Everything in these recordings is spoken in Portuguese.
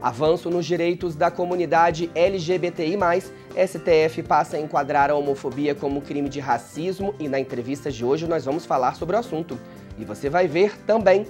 Avanço nos direitos da comunidade LGBTI+, STF passa a enquadrar a homofobia como crime de racismo e na entrevista de hoje nós vamos falar sobre o assunto. E você vai ver também.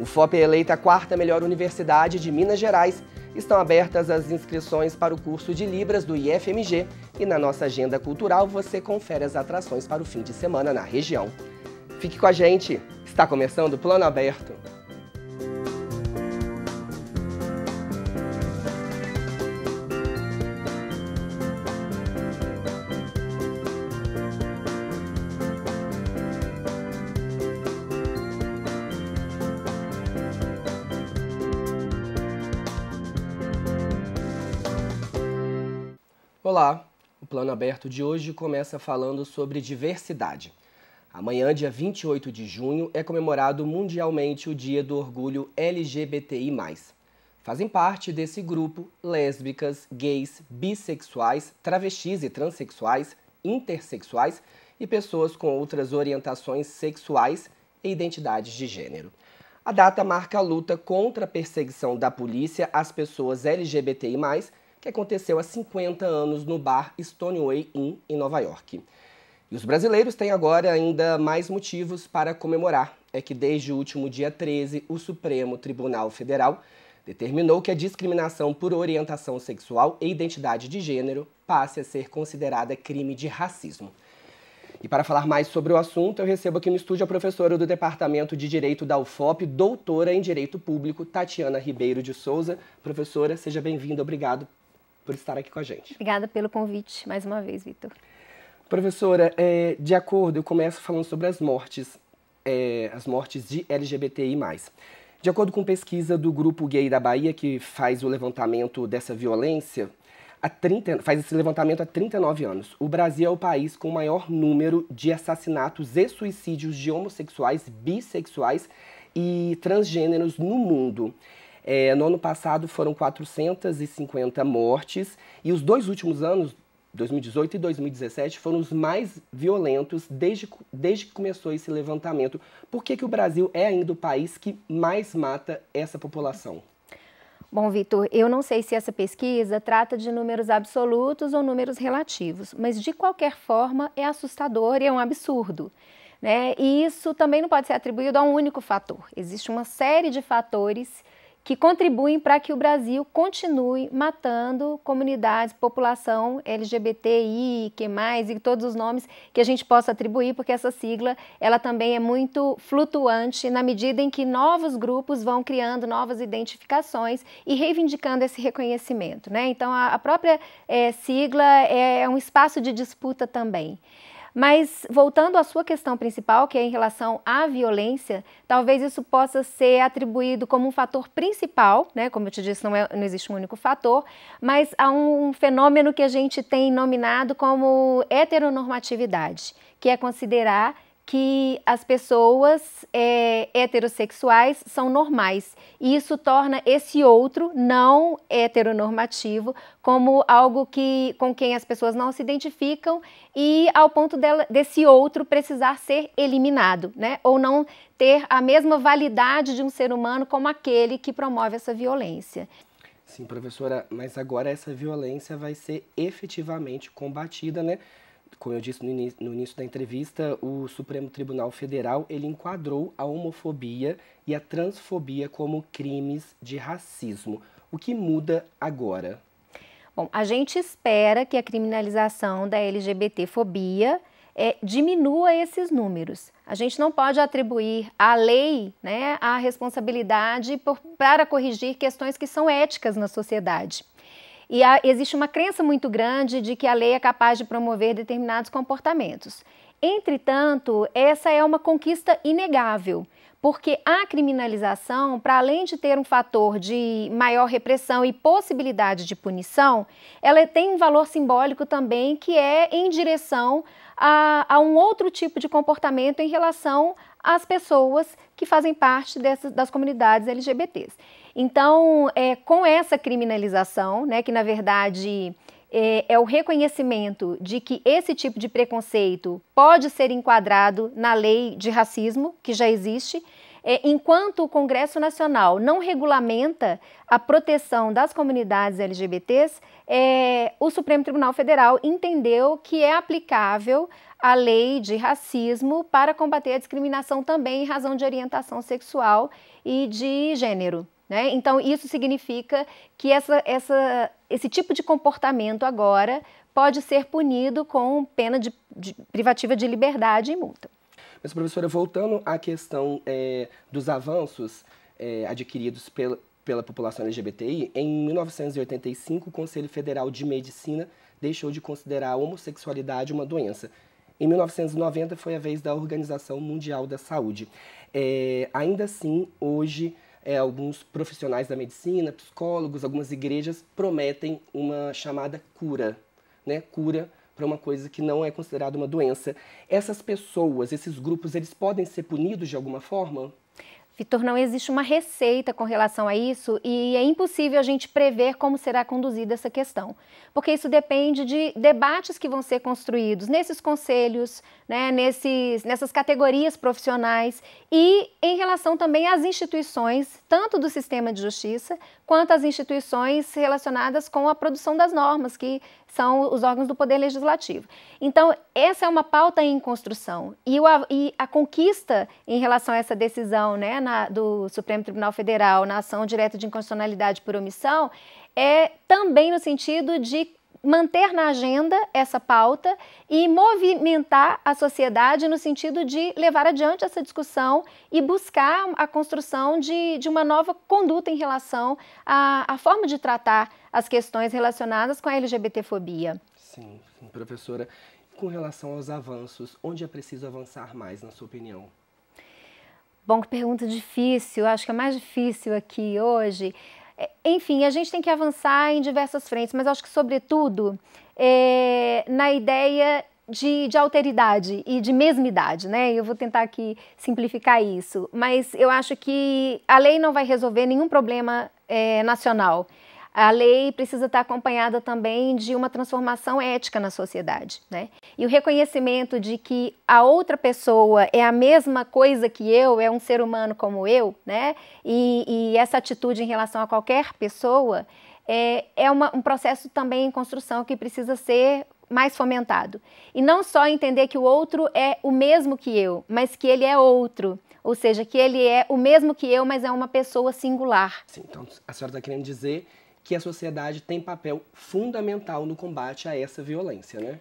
O FOP é eleita a quarta melhor universidade de Minas Gerais. Estão abertas as inscrições para o curso de Libras do IFMG e na nossa agenda cultural você confere as atrações para o fim de semana na região. Fique com a gente, está começando o Plano Aberto. Olá, o Plano Aberto de hoje começa falando sobre diversidade. Amanhã, dia 28 de junho, é comemorado mundialmente o Dia do Orgulho LGBTI. Fazem parte desse grupo lésbicas, gays, bissexuais, travestis e transexuais, intersexuais e pessoas com outras orientações sexuais e identidades de gênero. A data marca a luta contra a perseguição da polícia às pessoas LGBTI que aconteceu há 50 anos no bar Stoneway Inn, em Nova York. E os brasileiros têm agora ainda mais motivos para comemorar. É que desde o último dia 13, o Supremo Tribunal Federal determinou que a discriminação por orientação sexual e identidade de gênero passe a ser considerada crime de racismo. E para falar mais sobre o assunto, eu recebo aqui no estúdio a professora do Departamento de Direito da UFOP, doutora em Direito Público, Tatiana Ribeiro de Souza. Professora, seja bem-vinda, obrigado por estar aqui com a gente. Obrigada pelo convite mais uma vez, Vitor. Professora, é, de acordo, eu começo falando sobre as mortes, é, as mortes de LGBTI. De acordo com pesquisa do grupo gay da Bahia, que faz o levantamento dessa violência, 30, faz esse levantamento há 39 anos. O Brasil é o país com o maior número de assassinatos e suicídios de homossexuais, bissexuais e transgêneros no mundo. É, no ano passado foram 450 mortes e os dois últimos anos, 2018 e 2017, foram os mais violentos desde, desde que começou esse levantamento. Por que, que o Brasil é ainda o país que mais mata essa população? Bom, Vitor, eu não sei se essa pesquisa trata de números absolutos ou números relativos, mas de qualquer forma é assustador e é um absurdo. Né? E isso também não pode ser atribuído a um único fator. Existe uma série de fatores que contribuem para que o Brasil continue matando comunidades, população LGBTI, que mais e todos os nomes que a gente possa atribuir, porque essa sigla ela também é muito flutuante na medida em que novos grupos vão criando novas identificações e reivindicando esse reconhecimento, né? Então a, própria eh, é, sigla é um espaço de disputa também. Mas voltando à sua questão principal, que é em relação à violência, talvez isso possa ser atribuído como um fator principal, né? Como eu te disse, não, é, não existe um único fator, mas há um fenômeno que a gente tem nominado como heteronormatividade, que é considerar que as pessoas é, heterossexuais são normais. E isso torna esse outro não heteronormativo como algo que com quem as pessoas não se identificam e ao ponto dela, desse outro precisar ser eliminado, né? Ou não ter a mesma validade de um ser humano como aquele que promove essa violência. Sim, professora, mas agora essa violência vai ser efetivamente combatida, né? como eu disse no início, no início da entrevista, o Supremo Tribunal Federal ele enquadrou a homofobia e a transfobia como crimes de racismo. O que muda agora? Bom, a gente espera que a criminalização da LGBTfobia é, eh, diminua esses números. A gente não pode atribuir à lei né, a responsabilidade por, para corrigir questões que são éticas na sociedade. E há, existe uma crença muito grande de que a lei é capaz de promover determinados comportamentos. Entretanto, essa é uma conquista inegável, porque a criminalização, para além de ter um fator de maior repressão e possibilidade de punição, ela tem um valor simbólico também que é em direção a, a um outro tipo de comportamento em relação as pessoas que fazem parte dessas, das comunidades LGBTs. Então, é, com essa criminalização, né, que na verdade é, é, o reconhecimento de que esse tipo de preconceito pode ser enquadrado na lei de racismo, que já existe, é, enquanto o Congresso Nacional não regulamenta a proteção das comunidades LGBTs, é, o Supremo Tribunal Federal entendeu que é aplicável a lei de racismo para combater a discriminação também em razão de orientação sexual e de gênero. Né? Então, isso significa que essa, essa, esse tipo de comportamento agora pode ser punido com pena de, de privativa de liberdade e multa. Mas, professora, voltando à questão é, dos avanços é, adquiridos pela, pela população LGBTI, em 1985, o Conselho Federal de Medicina deixou de considerar a homossexualidade uma doença em 1990 foi a vez da Organização Mundial da Saúde. É, ainda assim, hoje, é, alguns profissionais da medicina, psicólogos, algumas igrejas prometem uma chamada cura, né? Cura para uma coisa que não é considerada uma doença. Essas pessoas, esses grupos, eles podem ser punidos de alguma forma? Vitor, não existe uma receita com relação a isso e é impossível a gente prever como será conduzida essa questão, porque isso depende de debates que vão ser construídos nesses conselhos, né, nesses, nessas categorias profissionais e em relação também às instituições, tanto do sistema de justiça quanto às instituições relacionadas com a produção das normas, que são os órgãos do Poder Legislativo. Então, essa é uma pauta em construção. E, o, e a conquista em relação a essa decisão né, na, do Supremo Tribunal Federal na ação direta de inconstitucionalidade por omissão é também no sentido de manter na agenda essa pauta e movimentar a sociedade no sentido de levar adiante essa discussão e buscar a construção de, de uma nova conduta em relação à, à forma de tratar as questões relacionadas com a LGBTfobia. Sim, professora. Com relação aos avanços, onde é preciso avançar mais, na sua opinião? Bom, que pergunta difícil. Acho que a mais difícil aqui hoje é, enfim, a gente tem que avançar em diversas frentes, mas acho que, sobretudo, é, na ideia de, de, alteridade e de mesmidade, né? Eu vou tentar aqui simplificar isso, mas eu acho que a lei não vai resolver nenhum problema é, nacional a lei precisa estar acompanhada também de uma transformação ética na sociedade, né? E o reconhecimento de que a outra pessoa é a mesma coisa que eu, é um ser humano como eu, né? E, e essa atitude em relação a qualquer pessoa é, é uma, um processo também em construção que precisa ser mais fomentado. E não só entender que o outro é o mesmo que eu, mas que ele é outro. Ou seja, que ele é o mesmo que eu, mas é uma pessoa singular. Sim, então a senhora está querendo dizer que a sociedade tem papel fundamental no combate a essa violência, né?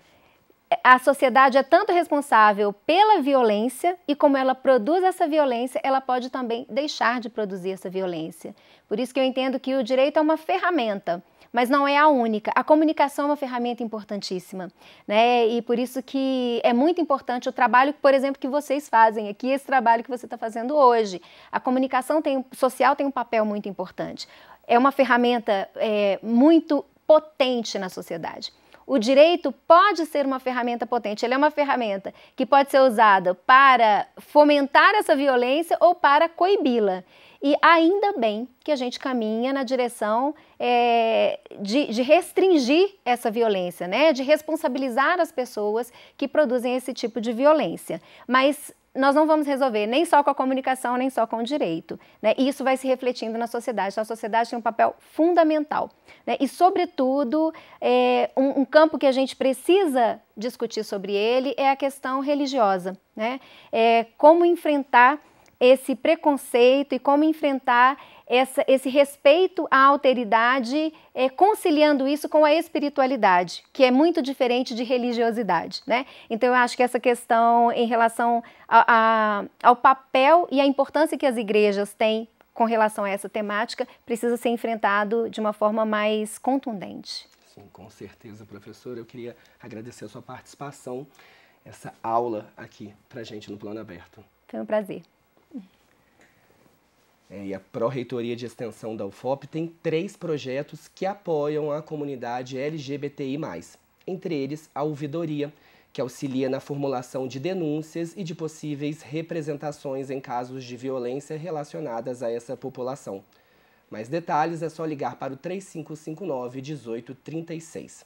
A sociedade é tanto responsável pela violência e como ela produz essa violência, ela pode também deixar de produzir essa violência. Por isso que eu entendo que o direito é uma ferramenta mas não é a única. A comunicação é uma ferramenta importantíssima, né? E por isso que é muito importante o trabalho, por exemplo, que vocês fazem aqui, esse trabalho que você está fazendo hoje. A comunicação tem, social tem um papel muito importante. É uma ferramenta é, muito potente na sociedade. O direito pode ser uma ferramenta potente, ele é uma ferramenta que pode ser usada para fomentar essa violência ou para coibi-la. E ainda bem que a gente caminha na direção é, de, de, restringir essa violência, né? de responsabilizar as pessoas que produzem esse tipo de violência. Mas nós não vamos resolver nem só com a comunicação, nem só com o direito. Né? E isso vai se refletindo na sociedade. Então, a sociedade tem um papel fundamental. Né? E, sobretudo, é, um, um, campo que a gente precisa discutir sobre ele é a questão religiosa. Né? É, como enfrentar esse preconceito e como enfrentar essa, esse respeito à alteridade, é, conciliando isso com a espiritualidade, que é muito diferente de religiosidade. Né? Então, eu acho que essa questão em relação a, a, ao papel e à importância que as igrejas têm com relação a essa temática precisa ser enfrentado de uma forma mais contundente. Sim, com certeza, professor. Eu queria agradecer a sua participação, essa aula aqui para gente no Plano Aberto. Foi um prazer. É, e a Pró-Reitoria de Extensão da UFOP tem três projetos que apoiam a comunidade LGBTI, entre eles a Ouvidoria, que auxilia na formulação de denúncias e de possíveis representações em casos de violência relacionadas a essa população. Mais detalhes é só ligar para o 3559 1836.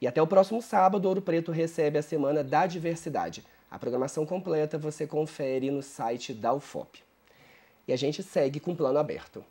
E até o próximo sábado, Ouro Preto recebe a Semana da Diversidade. A programação completa você confere no site da UFOP e a gente segue com plano aberto.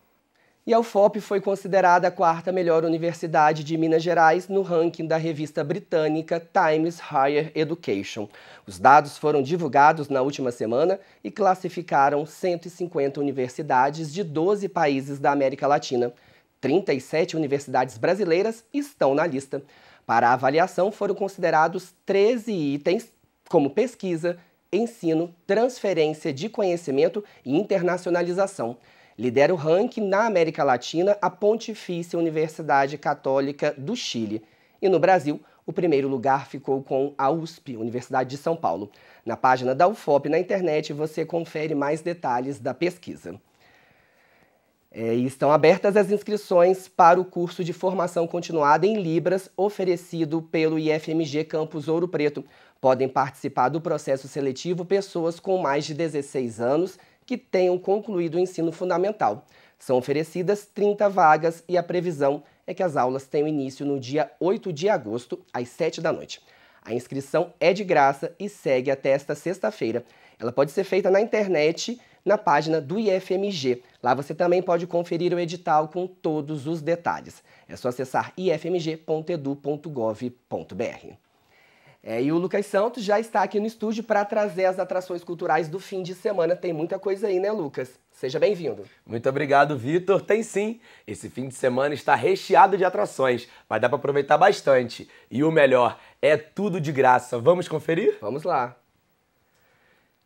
E a UFOP foi considerada a quarta melhor universidade de Minas Gerais no ranking da revista britânica Times Higher Education. Os dados foram divulgados na última semana e classificaram 150 universidades de 12 países da América Latina. 37 universidades brasileiras estão na lista. Para a avaliação foram considerados 13 itens, como pesquisa, ensino, transferência de conhecimento e internacionalização. Lidera o ranking na América Latina a Pontifícia Universidade Católica do Chile. E no Brasil, o primeiro lugar ficou com a USP, Universidade de São Paulo. Na página da UFOP na internet você confere mais detalhes da pesquisa. É, estão abertas as inscrições para o curso de formação continuada em Libras oferecido pelo IFMG Campus Ouro Preto. Podem participar do processo seletivo pessoas com mais de 16 anos que tenham concluído o ensino fundamental. São oferecidas 30 vagas e a previsão é que as aulas tenham início no dia 8 de agosto, às 7 da noite. A inscrição é de graça e segue até esta sexta-feira. Ela pode ser feita na internet, na página do IFMG. Lá você também pode conferir o edital com todos os detalhes. É só acessar ifmg.edu.gov.br. É, e o Lucas Santos já está aqui no estúdio para trazer as atrações culturais do fim de semana. Tem muita coisa aí, né, Lucas? Seja bem-vindo. Muito obrigado, Vitor. Tem sim. Esse fim de semana está recheado de atrações. Vai dar para aproveitar bastante. E o melhor, é tudo de graça. Vamos conferir? Vamos lá.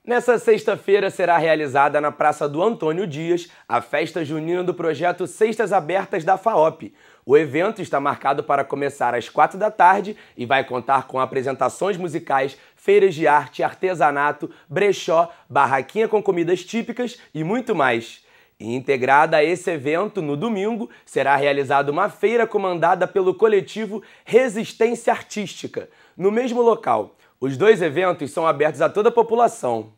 Nessa sexta-feira será realizada na Praça do Antônio Dias a festa junina do projeto Sextas Abertas da FAOP. O evento está marcado para começar às quatro da tarde e vai contar com apresentações musicais, feiras de arte, artesanato, brechó, barraquinha com comidas típicas e muito mais. E integrada a esse evento, no domingo, será realizada uma feira comandada pelo coletivo Resistência Artística, no mesmo local. Os dois eventos são abertos a toda a população.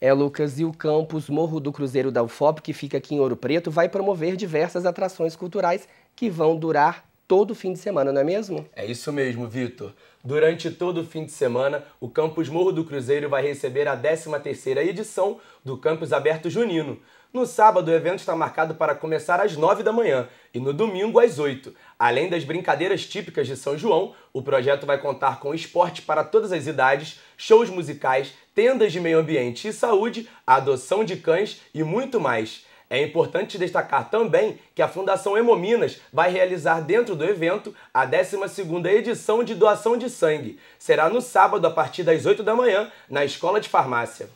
É, Lucas, e o campus Morro do Cruzeiro da UFOP, que fica aqui em Ouro Preto, vai promover diversas atrações culturais que vão durar todo o fim de semana, não é mesmo? É isso mesmo, Vitor. Durante todo o fim de semana, o campus Morro do Cruzeiro vai receber a 13ª edição do Campus Aberto Junino, no sábado, o evento está marcado para começar às 9 da manhã e no domingo às 8. Além das brincadeiras típicas de São João, o projeto vai contar com esporte para todas as idades, shows musicais, tendas de meio ambiente e saúde, adoção de cães e muito mais. É importante destacar também que a Fundação Hemominas vai realizar dentro do evento a 12ª edição de doação de sangue. Será no sábado a partir das 8 da manhã na Escola de Farmácia.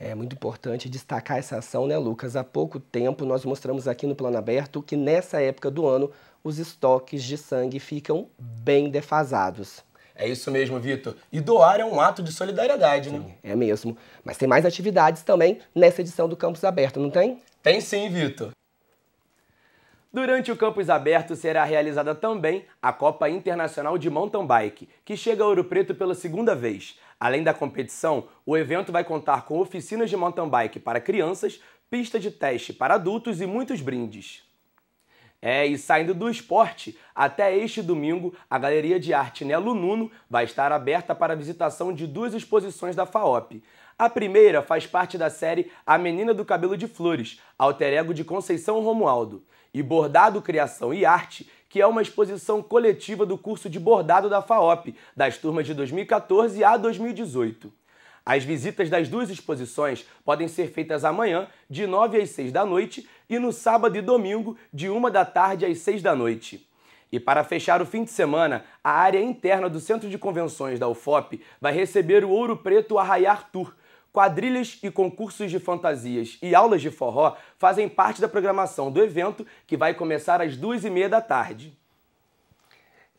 É muito importante destacar essa ação, né, Lucas? Há pouco tempo nós mostramos aqui no Plano Aberto que nessa época do ano os estoques de sangue ficam bem defasados. É isso mesmo, Vitor. E doar é um ato de solidariedade, né? Sim, é mesmo. Mas tem mais atividades também nessa edição do Campus Aberto, não tem? Tem sim, Vitor. Durante o Campus Aberto será realizada também a Copa Internacional de Mountain Bike, que chega a Ouro Preto pela segunda vez. Além da competição, o evento vai contar com oficinas de mountain bike para crianças, pista de teste para adultos e muitos brindes. É, e saindo do esporte, até este domingo, a Galeria de Arte Nelo Nuno vai estar aberta para a visitação de duas exposições da FAOP. A primeira faz parte da série A Menina do Cabelo de Flores, alter ego de Conceição Romualdo, e Bordado, Criação e Arte, que é uma exposição coletiva do curso de bordado da FAOP, das turmas de 2014 a 2018. As visitas das duas exposições podem ser feitas amanhã, de 9 às 6 da noite, e no sábado e domingo, de 1 da tarde às 6 da noite. E para fechar o fim de semana, a área interna do Centro de Convenções da UFOP vai receber o Ouro Preto Arraiar Tour, Quadrilhas e concursos de fantasias e aulas de forró fazem parte da programação do evento que vai começar às duas e meia da tarde.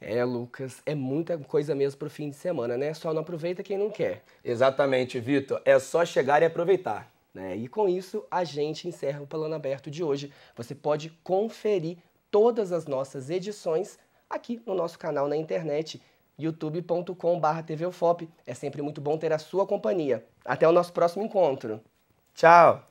É, Lucas, é muita coisa mesmo pro fim de semana, né? Só não aproveita quem não quer. Exatamente, Vitor. É só chegar e aproveitar. Né? E com isso, a gente encerra o Plano Aberto de hoje. Você pode conferir todas as nossas edições aqui no nosso canal na internet youtube.com.br TVUFOP. É sempre muito bom ter a sua companhia. Até o nosso próximo encontro. Tchau!